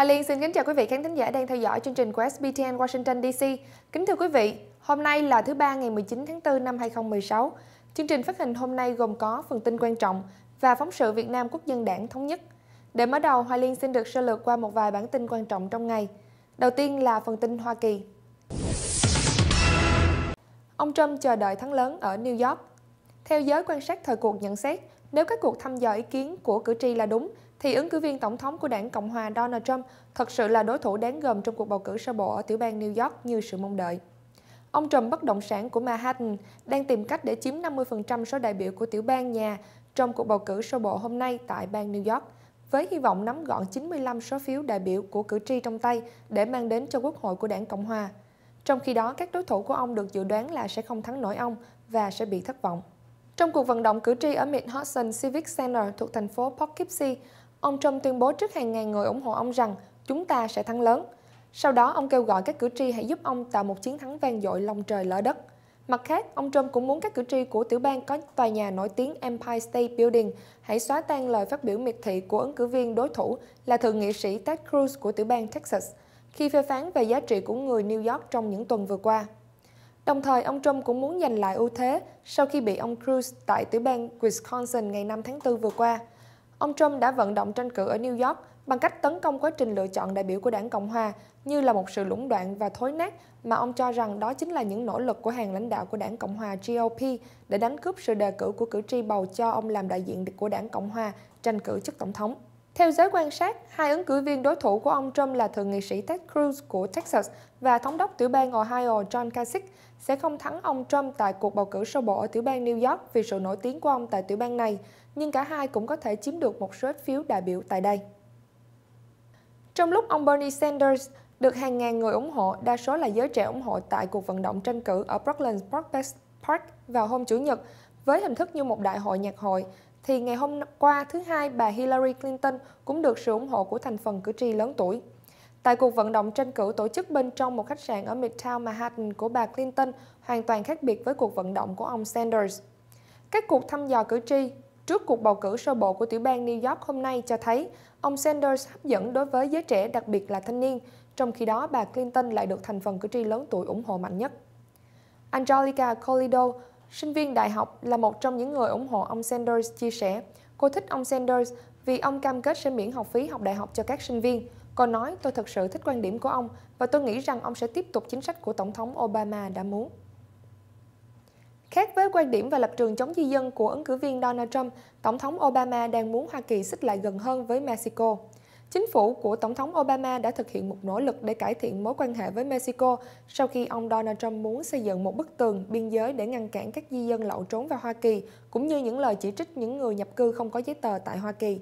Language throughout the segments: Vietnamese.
Hoa Liên xin kính chào quý vị khán thính giả đang theo dõi chương trình của SBTN Washington DC. Kính thưa quý vị, hôm nay là thứ ba ngày 19 tháng 4 năm 2016. Chương trình phát hình hôm nay gồm có phần tin quan trọng và phóng sự Việt Nam Quốc dân đảng thống nhất. Để mở đầu, Hoa Liên xin được sơ lược qua một vài bản tin quan trọng trong ngày. Đầu tiên là phần tin Hoa Kỳ. Ông Trump chờ đợi thắng lớn ở New York. Theo giới quan sát thời cuộc nhận xét, nếu các cuộc thăm dò ý kiến của cử tri là đúng, thì ứng cử viên tổng thống của đảng Cộng hòa Donald Trump thật sự là đối thủ đáng gờm trong cuộc bầu cử sơ bộ ở tiểu bang New York như sự mong đợi. Ông Trump bất động sản của Manhattan đang tìm cách để chiếm 50% số đại biểu của tiểu bang nhà trong cuộc bầu cử sơ bộ hôm nay tại bang New York, với hy vọng nắm gọn 95 số phiếu đại biểu của cử tri trong tay để mang đến cho Quốc hội của đảng Cộng hòa. Trong khi đó, các đối thủ của ông được dự đoán là sẽ không thắng nổi ông và sẽ bị thất vọng. Trong cuộc vận động cử tri ở Mid Hudson Civic Center thuộc thành phố Poughkeepsie, Ông Trump tuyên bố trước hàng ngàn người ủng hộ ông rằng chúng ta sẽ thắng lớn. Sau đó, ông kêu gọi các cử tri hãy giúp ông tạo một chiến thắng vang dội lòng trời lỡ đất. Mặt khác, ông Trump cũng muốn các cử tri của tiểu bang có tòa nhà nổi tiếng Empire State Building hãy xóa tan lời phát biểu miệt thị của ứng cử viên đối thủ là thượng nghị sĩ Ted Cruz của tiểu bang Texas khi phê phán về giá trị của người New York trong những tuần vừa qua. Đồng thời, ông Trump cũng muốn giành lại ưu thế sau khi bị ông Cruz tại tiểu bang Wisconsin ngày 5 tháng 4 vừa qua – ông Trump đã vận động tranh cử ở New York bằng cách tấn công quá trình lựa chọn đại biểu của đảng Cộng Hòa như là một sự lũng đoạn và thối nát mà ông cho rằng đó chính là những nỗ lực của hàng lãnh đạo của đảng Cộng Hòa GOP để đánh cướp sự đề cử của cử tri bầu cho ông làm đại diện của đảng Cộng Hòa tranh cử chức tổng thống. Theo giới quan sát, hai ứng cử viên đối thủ của ông Trump là thượng nghị sĩ Ted Cruz của Texas và thống đốc tiểu bang Ohio John Kasich sẽ không thắng ông Trump tại cuộc bầu cử sơ bộ ở tiểu bang New York vì sự nổi tiếng của ông tại tiểu bang này, nhưng cả hai cũng có thể chiếm được một số ít phiếu đại biểu tại đây. Trong lúc ông Bernie Sanders được hàng ngàn người ủng hộ, đa số là giới trẻ ủng hộ tại cuộc vận động tranh cử ở Brooklyn Park vào hôm Chủ nhật với hình thức như một đại hội nhạc hội, thì ngày hôm qua thứ hai bà Hillary Clinton cũng được sự ủng hộ của thành phần cử tri lớn tuổi. Tại cuộc vận động tranh cử tổ chức bên trong một khách sạn ở Midtown Manhattan của bà Clinton hoàn toàn khác biệt với cuộc vận động của ông Sanders. Các cuộc thăm dò cử tri trước cuộc bầu cử sơ bộ của tiểu bang New York hôm nay cho thấy ông Sanders hấp dẫn đối với giới trẻ đặc biệt là thanh niên, trong khi đó bà Clinton lại được thành phần cử tri lớn tuổi ủng hộ mạnh nhất. Angelica Colido sinh viên đại học, là một trong những người ủng hộ ông Sanders chia sẻ. Cô thích ông Sanders vì ông cam kết sẽ miễn học phí học đại học cho các sinh viên. Cô nói tôi thật sự thích quan điểm của ông và tôi nghĩ rằng ông sẽ tiếp tục chính sách của Tổng thống Obama đã muốn. Khác với quan điểm và lập trường chống di dân của ứng cử viên Donald Trump, Tổng thống Obama đang muốn Hoa Kỳ xích lại gần hơn với Mexico. Chính phủ của Tổng thống Obama đã thực hiện một nỗ lực để cải thiện mối quan hệ với Mexico sau khi ông Donald Trump muốn xây dựng một bức tường biên giới để ngăn cản các di dân lậu trốn vào Hoa Kỳ, cũng như những lời chỉ trích những người nhập cư không có giấy tờ tại Hoa Kỳ.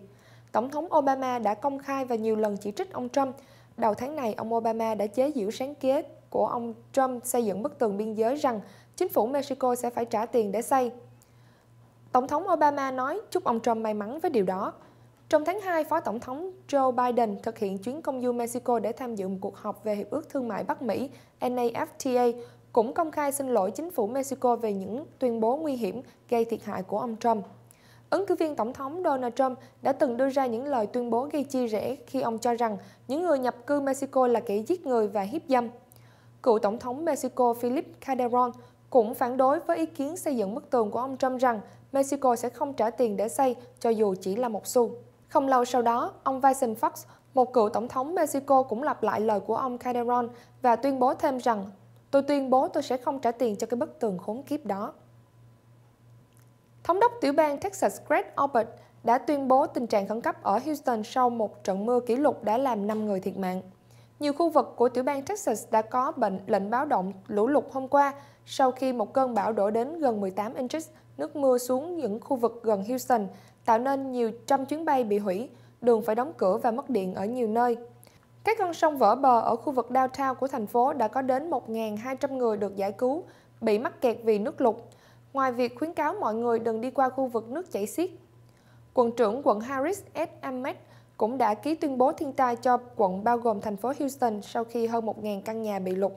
Tổng thống Obama đã công khai và nhiều lần chỉ trích ông Trump. Đầu tháng này, ông Obama đã chế giễu sáng kiến của ông Trump xây dựng bức tường biên giới rằng chính phủ Mexico sẽ phải trả tiền để xây. Tổng thống Obama nói chúc ông Trump may mắn với điều đó. Trong tháng 2, Phó Tổng thống Joe Biden thực hiện chuyến công du Mexico để tham dự một cuộc họp về Hiệp ước Thương mại Bắc Mỹ NAFTA, cũng công khai xin lỗi chính phủ Mexico về những tuyên bố nguy hiểm gây thiệt hại của ông Trump. Ứng cử viên Tổng thống Donald Trump đã từng đưa ra những lời tuyên bố gây chia rẽ khi ông cho rằng những người nhập cư Mexico là kẻ giết người và hiếp dâm. Cựu Tổng thống Mexico Philip Calderon cũng phản đối với ý kiến xây dựng bức tường của ông Trump rằng Mexico sẽ không trả tiền để xây cho dù chỉ là một xu. Không lâu sau đó, ông Fox, một cựu tổng thống Mexico cũng lặp lại lời của ông Calderon và tuyên bố thêm rằng Tôi tuyên bố tôi sẽ không trả tiền cho cái bức tường khốn kiếp đó. Thống đốc tiểu bang Texas Greg Abbott đã tuyên bố tình trạng khẩn cấp ở Houston sau một trận mưa kỷ lục đã làm 5 người thiệt mạng. Nhiều khu vực của tiểu bang Texas đã có bệnh lệnh báo động lũ lụt hôm qua sau khi một cơn bão đổ đến gần 18 inches nước mưa xuống những khu vực gần Houston, tạo nên nhiều trăm chuyến bay bị hủy, đường phải đóng cửa và mất điện ở nhiều nơi. Các con sông vỡ bờ ở khu vực downtown của thành phố đã có đến 1.200 người được giải cứu, bị mắc kẹt vì nước lụt. Ngoài việc khuyến cáo mọi người đừng đi qua khu vực nước chảy xiết, quận trưởng quận Harris S. Ahmed cũng đã ký tuyên bố thiên tai cho quận bao gồm thành phố Houston sau khi hơn 1.000 căn nhà bị lụt.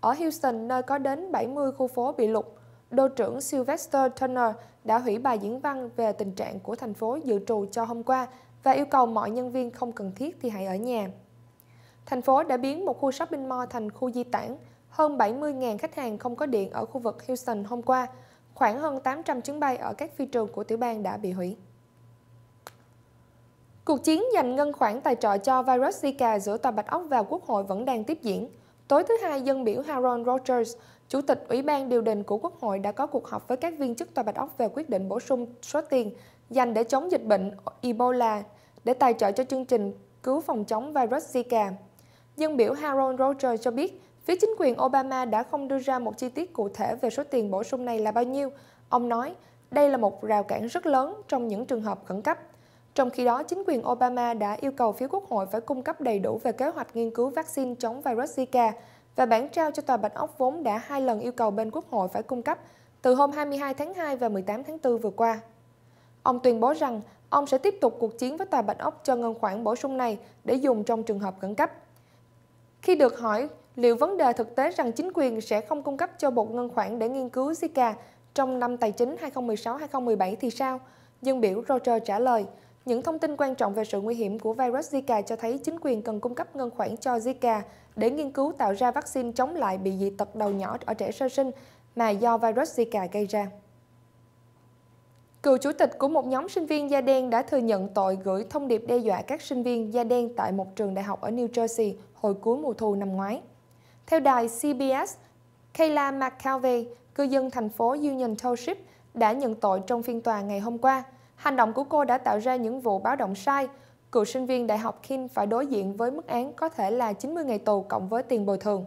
Ở Houston, nơi có đến 70 khu phố bị lụt, đô trưởng Sylvester Turner đã hủy bài diễn văn về tình trạng của thành phố dự trù cho hôm qua và yêu cầu mọi nhân viên không cần thiết thì hãy ở nhà. Thành phố đã biến một khu shopping mall thành khu di tản. Hơn 70.000 khách hàng không có điện ở khu vực Houston hôm qua. Khoảng hơn 800 chuyến bay ở các phi trường của tiểu bang đã bị hủy. Cuộc chiến giành ngân khoản tài trợ cho virus Zika giữa Tòa Bạch Ốc và Quốc hội vẫn đang tiếp diễn. Tối thứ Hai, dân biểu Harold Rogers Chủ tịch Ủy ban Điều đình của Quốc hội đã có cuộc họp với các viên chức Tòa Bạch Ốc về quyết định bổ sung số tiền dành để chống dịch bệnh Ebola để tài trợ cho chương trình cứu phòng chống virus Zika. Dân biểu Harold Rogers cho biết, phía chính quyền Obama đã không đưa ra một chi tiết cụ thể về số tiền bổ sung này là bao nhiêu. Ông nói, đây là một rào cản rất lớn trong những trường hợp khẩn cấp. Trong khi đó, chính quyền Obama đã yêu cầu phía quốc hội phải cung cấp đầy đủ về kế hoạch nghiên cứu vaccine chống virus Zika và bản trao cho tòa Bạch Ốc vốn đã hai lần yêu cầu bên Quốc hội phải cung cấp từ hôm 22 tháng 2 và 18 tháng 4 vừa qua. Ông tuyên bố rằng ông sẽ tiếp tục cuộc chiến với tòa Bạch Ốc cho ngân khoản bổ sung này để dùng trong trường hợp khẩn cấp. Khi được hỏi liệu vấn đề thực tế rằng chính quyền sẽ không cung cấp cho một Ngân khoản để nghiên cứu Zika trong năm tài chính 2016-2017 thì sao? Dân biểu Roger trả lời, những thông tin quan trọng về sự nguy hiểm của virus Zika cho thấy chính quyền cần cung cấp ngân khoản cho Zika để nghiên cứu tạo ra vaccine chống lại bị dị tật đầu nhỏ ở trẻ sơ sinh mà do virus Zika gây ra. Cựu chủ tịch của một nhóm sinh viên da đen đã thừa nhận tội gửi thông điệp đe dọa các sinh viên da đen tại một trường đại học ở New Jersey hồi cuối mùa thu năm ngoái. Theo đài CBS, Kayla McCalvey, cư dân thành phố Union Township, đã nhận tội trong phiên tòa ngày hôm qua – Hành động của cô đã tạo ra những vụ báo động sai. Cựu sinh viên Đại học Kim phải đối diện với mức án có thể là 90 ngày tù cộng với tiền bồi thường.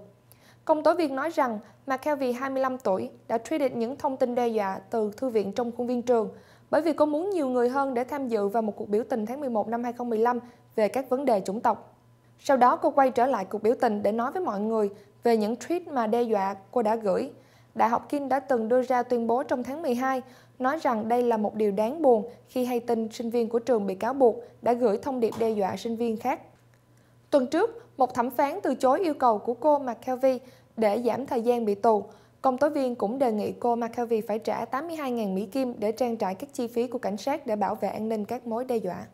Công tố viên nói rằng McKelvey 25 tuổi đã tweeted những thông tin đe dọa từ thư viện trong khuôn viên trường bởi vì cô muốn nhiều người hơn để tham dự vào một cuộc biểu tình tháng 11 năm 2015 về các vấn đề chủng tộc. Sau đó cô quay trở lại cuộc biểu tình để nói với mọi người về những tweet mà đe dọa cô đã gửi – Đại học King đã từng đưa ra tuyên bố trong tháng 12, nói rằng đây là một điều đáng buồn khi hay tin sinh viên của trường bị cáo buộc đã gửi thông điệp đe dọa sinh viên khác. Tuần trước, một thẩm phán từ chối yêu cầu của cô McKelvey để giảm thời gian bị tù. Công tố viên cũng đề nghị cô McKelvey phải trả 82.000 Mỹ Kim để trang trải các chi phí của cảnh sát để bảo vệ an ninh các mối đe dọa.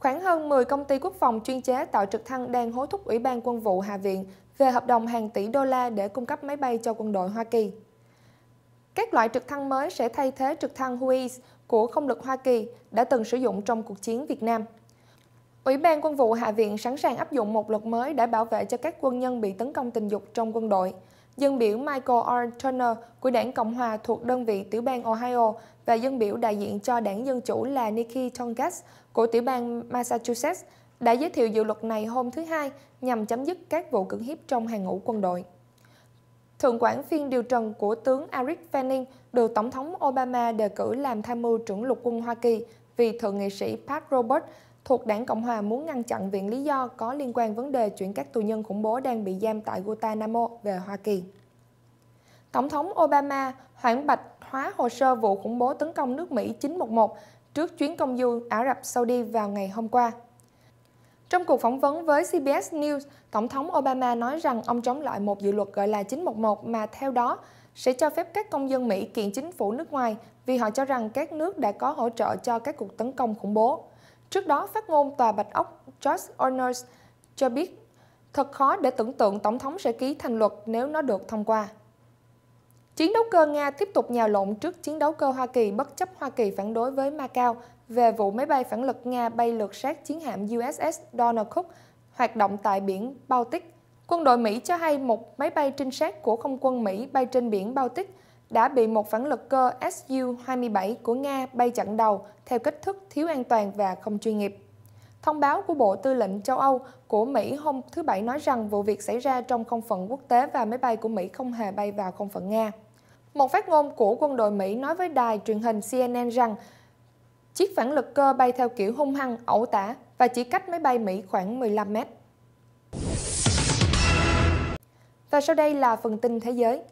Khoảng hơn 10 công ty quốc phòng chuyên chế tạo trực thăng đang hối thúc Ủy ban Quân vụ Hạ viện về hợp đồng hàng tỷ đô la để cung cấp máy bay cho quân đội Hoa Kỳ. Các loại trực thăng mới sẽ thay thế trực thăng Hueys của không lực Hoa Kỳ đã từng sử dụng trong cuộc chiến Việt Nam. Ủy ban Quân vụ Hạ viện sẵn sàng áp dụng một luật mới để bảo vệ cho các quân nhân bị tấn công tình dục trong quân đội. Dân biểu Michael R. Turner của đảng Cộng hòa thuộc đơn vị tiểu bang Ohio và dân biểu đại diện cho đảng Dân Chủ là Nikki Tongas của tiểu bang Massachusetts đã giới thiệu dự luật này hôm thứ Hai nhằm chấm dứt các vụ cưỡng hiếp trong hàng ngũ quân đội. Thượng quản phiên điều trần của tướng Eric Fanning được Tổng thống Obama đề cử làm tham mưu trưởng lục quân Hoa Kỳ vì Thượng nghị sĩ Pat Robert thuộc đảng Cộng Hòa muốn ngăn chặn viện lý do có liên quan vấn đề chuyển các tù nhân khủng bố đang bị giam tại Guantanamo về Hoa Kỳ. Tổng thống Obama hoãn bạch hóa hồ sơ vụ khủng bố tấn công nước Mỹ 911 trước chuyến công du Ả Rập Saudi vào ngày hôm qua. Trong cuộc phỏng vấn với CBS News, Tổng thống Obama nói rằng ông chống lại một dự luật gọi là 911 mà theo đó sẽ cho phép các công dân Mỹ kiện chính phủ nước ngoài vì họ cho rằng các nước đã có hỗ trợ cho các cuộc tấn công khủng bố. Trước đó, phát ngôn Tòa Bạch Ốc George Orners cho biết thật khó để tưởng tượng Tổng thống sẽ ký thành luật nếu nó được thông qua. Chiến đấu cơ Nga tiếp tục nhào lộn trước chiến đấu cơ Hoa Kỳ bất chấp Hoa Kỳ phản đối với Macau về vụ máy bay phản lực Nga bay lượt sát chiến hạm USS Donald Cook hoạt động tại biển Baltic. Quân đội Mỹ cho hay một máy bay trinh sát của không quân Mỹ bay trên biển Baltic đã bị một phản lực cơ Su-27 của Nga bay chặn đầu theo kích thước thiếu an toàn và không chuyên nghiệp. Thông báo của Bộ Tư lệnh châu Âu của Mỹ hôm thứ Bảy nói rằng vụ việc xảy ra trong không phận quốc tế và máy bay của Mỹ không hề bay vào không phận Nga. Một phát ngôn của quân đội Mỹ nói với đài truyền hình CNN rằng chiếc phản lực cơ bay theo kiểu hung hăng, ẩu tả và chỉ cách máy bay Mỹ khoảng 15 mét. Và sau đây là phần tin thế giới.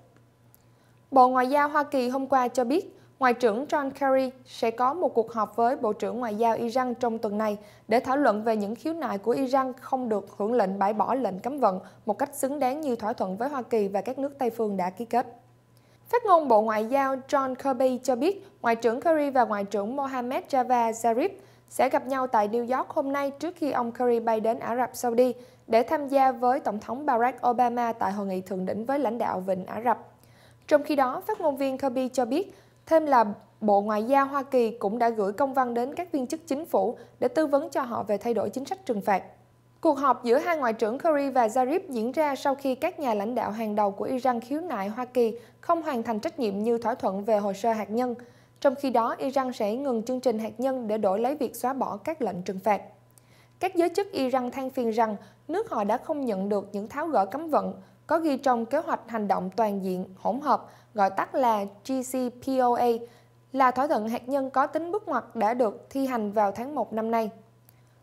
Bộ Ngoại giao Hoa Kỳ hôm qua cho biết, Ngoại trưởng John Kerry sẽ có một cuộc họp với Bộ trưởng Ngoại giao Iran trong tuần này để thảo luận về những khiếu nại của Iran không được hưởng lệnh bãi bỏ lệnh cấm vận một cách xứng đáng như thỏa thuận với Hoa Kỳ và các nước Tây phương đã ký kết. Phát ngôn Bộ Ngoại giao John Kirby cho biết Ngoại trưởng Kerry và Ngoại trưởng Mohammed Javad Zarif sẽ gặp nhau tại New York hôm nay trước khi ông Kerry bay đến Ả Rập Saudi để tham gia với Tổng thống Barack Obama tại hội nghị thượng đỉnh với lãnh đạo Vịnh Ả Rập. Trong khi đó, phát ngôn viên Kirby cho biết thêm là Bộ Ngoại giao Hoa Kỳ cũng đã gửi công văn đến các viên chức chính phủ để tư vấn cho họ về thay đổi chính sách trừng phạt. Cuộc họp giữa hai ngoại trưởng Kerry và Zarif diễn ra sau khi các nhà lãnh đạo hàng đầu của Iran khiếu nại Hoa Kỳ không hoàn thành trách nhiệm như thỏa thuận về hồ sơ hạt nhân. Trong khi đó, Iran sẽ ngừng chương trình hạt nhân để đổi lấy việc xóa bỏ các lệnh trừng phạt. Các giới chức Iran than phiền rằng nước họ đã không nhận được những tháo gỡ cấm vận có ghi trong kế hoạch hành động toàn diện hỗn hợp gọi tắt là GCPOA là thỏa thuận hạt nhân có tính bước ngoặt đã được thi hành vào tháng 1 năm nay.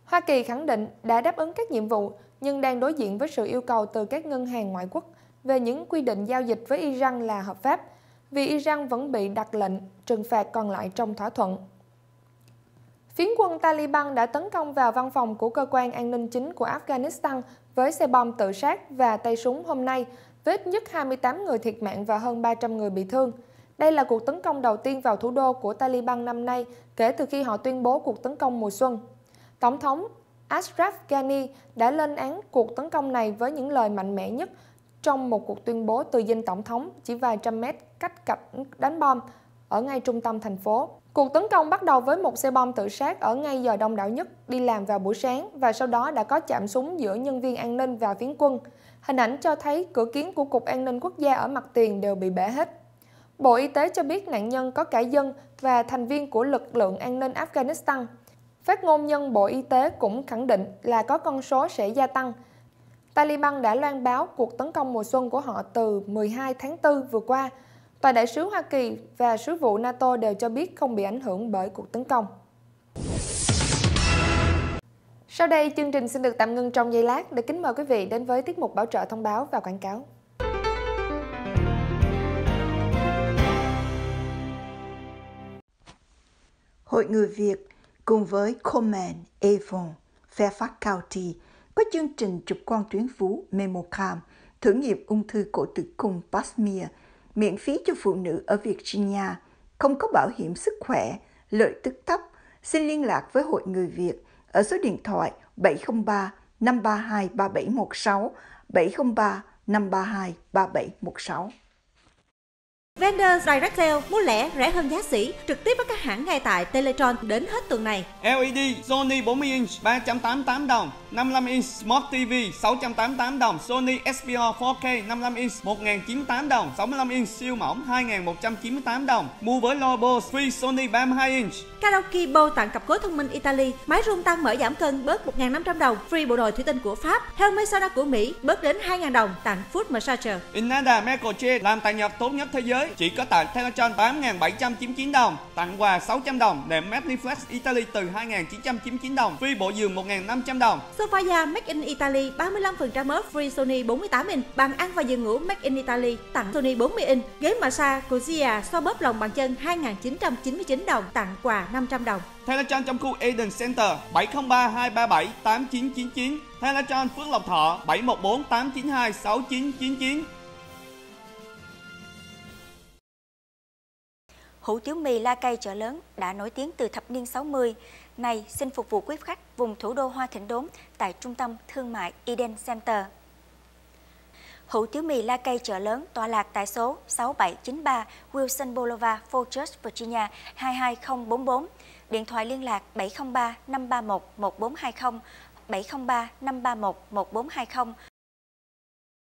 Hoa Kỳ khẳng định đã đáp ứng các nhiệm vụ nhưng đang đối diện với sự yêu cầu từ các ngân hàng ngoại quốc về những quy định giao dịch với Iran là hợp pháp, vì Iran vẫn bị đặt lệnh trừng phạt còn lại trong thỏa thuận. Phiến quân Taliban đã tấn công vào văn phòng của cơ quan an ninh chính của Afghanistan với xe bom tự sát và tay súng hôm nay, với ít nhất 28 người thiệt mạng và hơn 300 người bị thương. Đây là cuộc tấn công đầu tiên vào thủ đô của Taliban năm nay kể từ khi họ tuyên bố cuộc tấn công mùa xuân. Tổng thống Ashraf Ghani đã lên án cuộc tấn công này với những lời mạnh mẽ nhất trong một cuộc tuyên bố từ dinh tổng thống chỉ vài trăm mét cách cặp đánh bom ở ngay trung tâm thành phố. Cuộc tấn công bắt đầu với một xe bom tự sát ở ngay giờ đông đảo nhất đi làm vào buổi sáng và sau đó đã có chạm súng giữa nhân viên an ninh và phiến quân. Hình ảnh cho thấy cửa kiến của Cục An ninh Quốc gia ở mặt tiền đều bị bể hết. Bộ Y tế cho biết nạn nhân có cả dân và thành viên của lực lượng an ninh Afghanistan Phát ngôn nhân Bộ Y tế cũng khẳng định là có con số sẽ gia tăng. Taliban đã loan báo cuộc tấn công mùa xuân của họ từ 12 tháng 4 vừa qua. Tòa đại sứ Hoa Kỳ và sứ vụ NATO đều cho biết không bị ảnh hưởng bởi cuộc tấn công. Sau đây, chương trình xin được tạm ngưng trong giây lát để kính mời quý vị đến với tiết mục bảo trợ thông báo và quảng cáo. Hội người Việt cùng với Coleman Avon Fairfax County có chương trình chụp quang tuyến vú Memocam thử nghiệm ung thư cổ tử cung Pasmir miễn phí cho phụ nữ ở Virginia không có bảo hiểm sức khỏe, lợi tức thấp, xin liên lạc với Hội Người Việt ở số điện thoại 703 532 3716 703 532 3716. Vendor Direct Sale mua lẻ rẻ hơn giá sỉ trực tiếp với các hãng ngay tại Teletron đến hết tuần này. LED Sony 40 inch 388 đồng, 55 inch Smart TV 688 đồng, Sony SBR 4K 55 inch 1098 đồng, 65 inch siêu mỏng 2198 đồng. Mua với logo Free Sony 32 inch. Karaoke Bow tặng cặp gối thông minh Italy, máy rung tăng mở giảm cân bớt 1.500 đồng, free bộ đồ thủy tinh của Pháp, helmet sauna của Mỹ bớt đến 2.000 đồng tặng food massager. Inada Michael Che làm tài nhạc tốt nhất thế giới chỉ có tại Teleton 8.799 đồng, tặng quà 600 đồng, đệm Magniflex Italy từ 2.999 đồng, phi bộ giường 1.500 đồng. Sofaya Make in Italy 35% off free Sony 48 inch, bàn ăn và giường ngủ Make in Italy tặng Sony 40 inch, ghế massage Cozia so bóp lòng bàn chân 2.999 đồng, tặng quà 500 đồng. Teleton trong khu Eden Center 703 237 8999, Teleton Phước Lộc Thọ 714 892 6999 hủ tiếu mì la cây chợ lớn đã nổi tiếng từ thập niên 60, nay xin phục vụ quý khách vùng thủ đô Hoa Thịnh Đốn tại trung tâm thương mại Eden Center. Hủ tiếu mì la cây chợ lớn tọa lạc tại số 6793 Wilson Boulevard, Fort Church, Virginia 22044, điện thoại liên lạc 703 531 1420, 703 531 1420